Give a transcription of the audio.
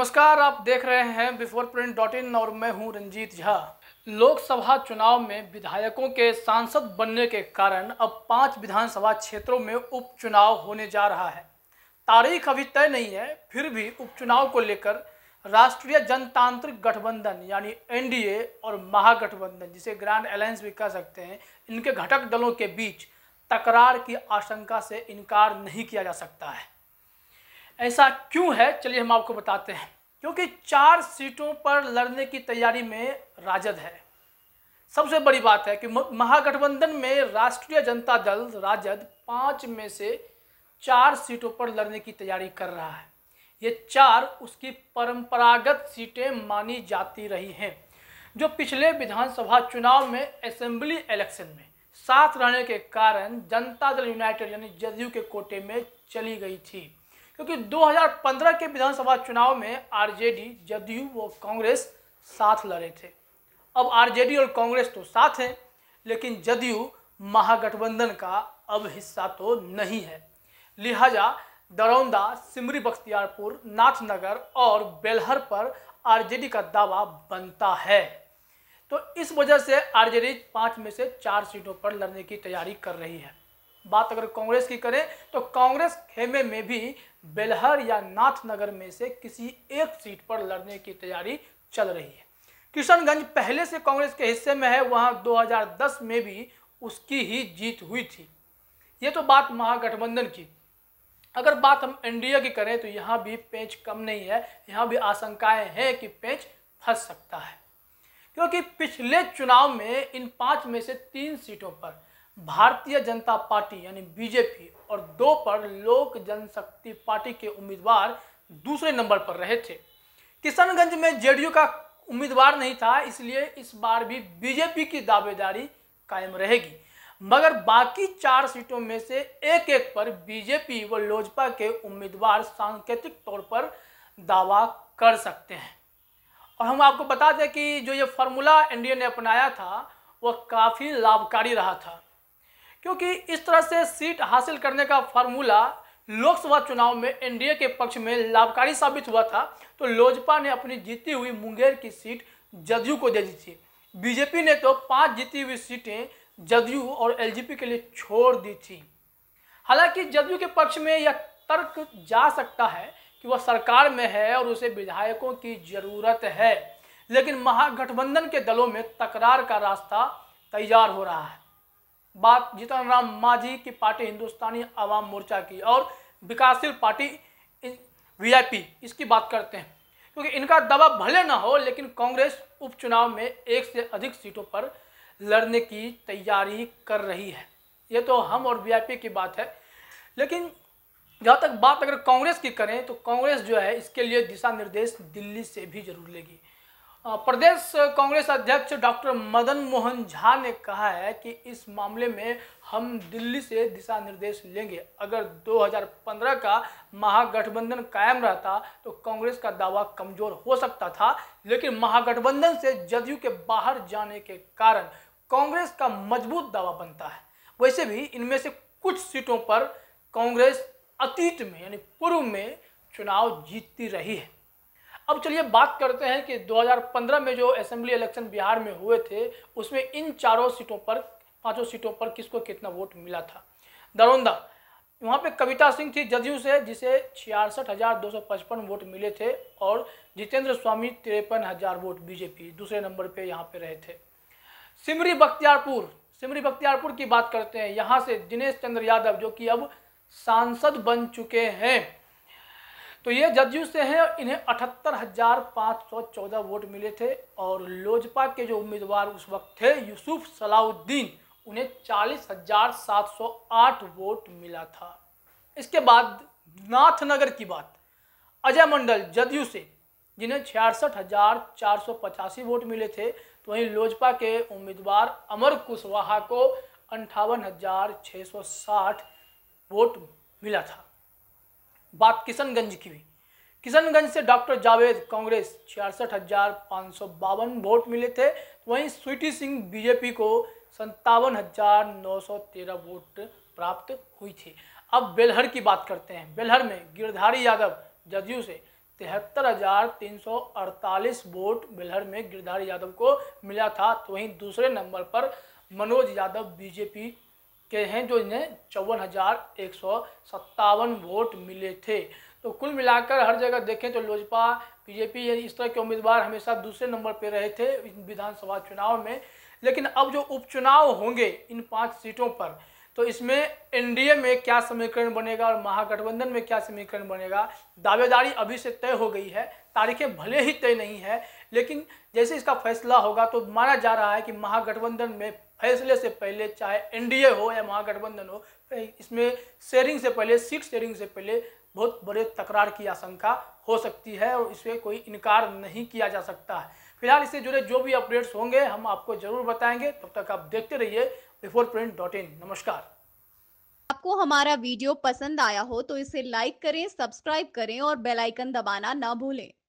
नमस्कार आप देख रहे हैं बिफोर प्रिंट डॉट इन और मैं हूं रंजीत झा लोकसभा चुनाव में विधायकों के सांसद बनने के कारण अब पांच विधानसभा क्षेत्रों में उपचुनाव होने जा रहा है तारीख अभी तय नहीं है फिर भी उपचुनाव को लेकर राष्ट्रीय जनतांत्रिक गठबंधन यानी एनडीए और महागठबंधन जिसे ग्रैंड अलायंस भी कह सकते हैं इनके घटक दलों के बीच तकरार की आशंका से इनकार नहीं किया जा सकता है ऐसा क्यों है चलिए हम आपको बताते हैं क्योंकि चार सीटों पर लड़ने की तैयारी में राजद है सबसे बड़ी बात है कि महागठबंधन में राष्ट्रीय जनता दल राजद पाँच में से चार सीटों पर लड़ने की तैयारी कर रहा है ये चार उसकी परंपरागत सीटें मानी जाती रही हैं जो पिछले विधानसभा चुनाव में असेंबली इलेक्शन में साथ रहने के कारण जनता दल यूनाइटेड यानी जदयू के कोटे में चली गई थी क्योंकि 2015 के विधानसभा चुनाव में आरजेडी जदयू व कांग्रेस साथ लड़े थे अब आरजेडी और कांग्रेस तो साथ हैं लेकिन जदयू महागठबंधन का अब हिस्सा तो नहीं है लिहाजा दरौंदा सिमरी बख्तियारपुर नाथनगर और बेलहर पर आरजेडी का दावा बनता है तो इस वजह से आरजेडी पाँच में से चार सीटों पर लड़ने की तैयारी कर रही है बात अगर कांग्रेस की करें तो कांग्रेस खेमे में भी बेलहर या नाथनगर में से किसी एक सीट पर लड़ने की तैयारी चल रही है किशनगंज पहले से कांग्रेस के हिस्से में है वहां 2010 में भी उसकी ही जीत हुई थी ये तो बात महागठबंधन की अगर बात हम एनडीए की करें तो यहाँ भी पेंच कम नहीं है यहाँ भी आशंकाएं हैं कि पेंच फंस सकता है क्योंकि पिछले चुनाव में इन पांच में से तीन सीटों पर भारतीय जनता पार्टी यानी बीजेपी और दो पर लोक जनशक्ति पार्टी के उम्मीदवार दूसरे नंबर पर रहे थे किशनगंज में जेडीयू का उम्मीदवार नहीं था इसलिए इस बार भी बीजेपी की दावेदारी कायम रहेगी मगर बाकी चार सीटों में से एक एक पर बीजेपी व लोजपा के उम्मीदवार सांकेतिक तौर पर दावा कर सकते हैं और हम आपको बता दें कि जो ये फार्मूला एनडीए ने अपनाया था वह काफ़ी लाभकारी रहा था क्योंकि इस तरह से सीट हासिल करने का फार्मूला लोकसभा चुनाव में एनडीए के पक्ष में लाभकारी साबित हुआ था तो लोजपा ने अपनी जीती हुई मुंगेर की सीट जदयू को दे दी थी बीजेपी ने तो पांच जीती हुई सीटें जदयू और एलजीपी के लिए छोड़ दी थी हालांकि जदयू के पक्ष में यह तर्क जा सकता है कि वह सरकार में है और उसे विधायकों की जरूरत है लेकिन महागठबंधन के दलों में तकरार का रास्ता तैयार हो रहा है बात जीतन राम मांझी की पार्टी हिंदुस्तानी आवाम मोर्चा की और विकासशील पार्टी वीआईपी इसकी बात करते हैं क्योंकि इनका दबाव भले ना हो लेकिन कांग्रेस उपचुनाव में एक से अधिक सीटों पर लड़ने की तैयारी कर रही है ये तो हम और वीआईपी की बात है लेकिन जहाँ तक बात अगर कांग्रेस की करें तो कांग्रेस जो है इसके लिए दिशा निर्देश दिल्ली से भी जरूर लेगी प्रदेश कांग्रेस अध्यक्ष डॉक्टर मदन मोहन झा ने कहा है कि इस मामले में हम दिल्ली से दिशा निर्देश लेंगे अगर 2015 का महागठबंधन कायम रहता तो कांग्रेस का दावा कमजोर हो सकता था लेकिन महागठबंधन से जदयू के बाहर जाने के कारण कांग्रेस का मजबूत दावा बनता है वैसे भी इनमें से कुछ सीटों पर कांग्रेस अतीत में यानी पूर्व में चुनाव जीतती रही है अब चलिए बात करते हैं कि 2015 में जो असेंबली इलेक्शन बिहार में हुए थे उसमें इन चारों सीटों पर पांचों सीटों पर किसको कितना वोट मिला था दरौंदा वहाँ पे कविता सिंह थी जदयू से जिसे छियासठ हज़ार दो सौ पचपन वोट मिले थे और जितेंद्र स्वामी तिरपन हज़ार वोट बीजेपी दूसरे नंबर पे यहाँ पे रहे थे सिमरी बख्तियारपुर सिमरी बख्तियारपुर की बात करते हैं यहाँ से दिनेश चंद्र यादव जो कि अब सांसद बन चुके हैं तो ये जदयू से हैं इन्हें अठहत्तर हजार पाँच सौ चौदह वोट मिले थे और लोजपा के जो उम्मीदवार उस वक्त थे यूसुफ सलाउद्दीन उन्हें चालीस हजार सात सौ आठ वोट मिला था इसके बाद नाथनगर की बात अजय मंडल जदयू से जिन्हें छियासठ हजार चार सौ पचासी वोट मिले थे तो वहीं लोजपा के उम्मीदवार अमर कुशवाहा को अंठावन हजार छः सौ साठ वोट मिला था बात किशनगंज की हुई किशनगंज से डॉक्टर जावेद कांग्रेस छियासठ हजार पाँच सौ बावन वोट मिले थे तो वहीं स्वीटी सिंह बीजेपी को संतावन हजार नौ सौ तेरह वोट प्राप्त हुई थी अब बेलहर की बात करते हैं बेलहर में गिरधारी यादव जदयू से तिहत्तर हजार तीन सौ अड़तालीस वोट बेलहर में गिरधारी यादव को मिला था तो वहीं दूसरे नंबर पर मनोज यादव बीजेपी के हैं जो इन्हें चौवन हज़ार एक सौ सत्तावन वोट मिले थे तो कुल मिलाकर हर जगह देखें तो लोजपा बीजेपी इस तरह के उम्मीदवार हमेशा दूसरे नंबर पर रहे थे विधानसभा चुनाव में लेकिन अब जो उपचुनाव होंगे इन पाँच सीटों पर तो इसमें एनडीए में क्या समीकरण बनेगा और महागठबंधन में क्या समीकरण बनेगा दावेदारी अभी से तय हो गई है तारीखें भले ही तय नहीं है लेकिन जैसे इसका फैसला होगा तो माना जा रहा है कि महागठबंधन में फैसले से पहले चाहे एनडीए हो या महागठबंधन हो इसमें शेयरिंग से पहले सीट शेयरिंग से पहले बहुत बड़े तकरार की आशंका हो सकती है और इसमें कोई इनकार नहीं किया जा सकता है फिलहाल इससे जुड़े जो भी अपडेट्स होंगे हम आपको जरूर बताएंगे तब तक आप देखते रहिए बिफोर प्रिंट डॉट इन नमस्कार आपको हमारा वीडियो पसंद आया हो तो इसे लाइक करें सब्सक्राइब करें और बेलाइकन दबाना ना भूलें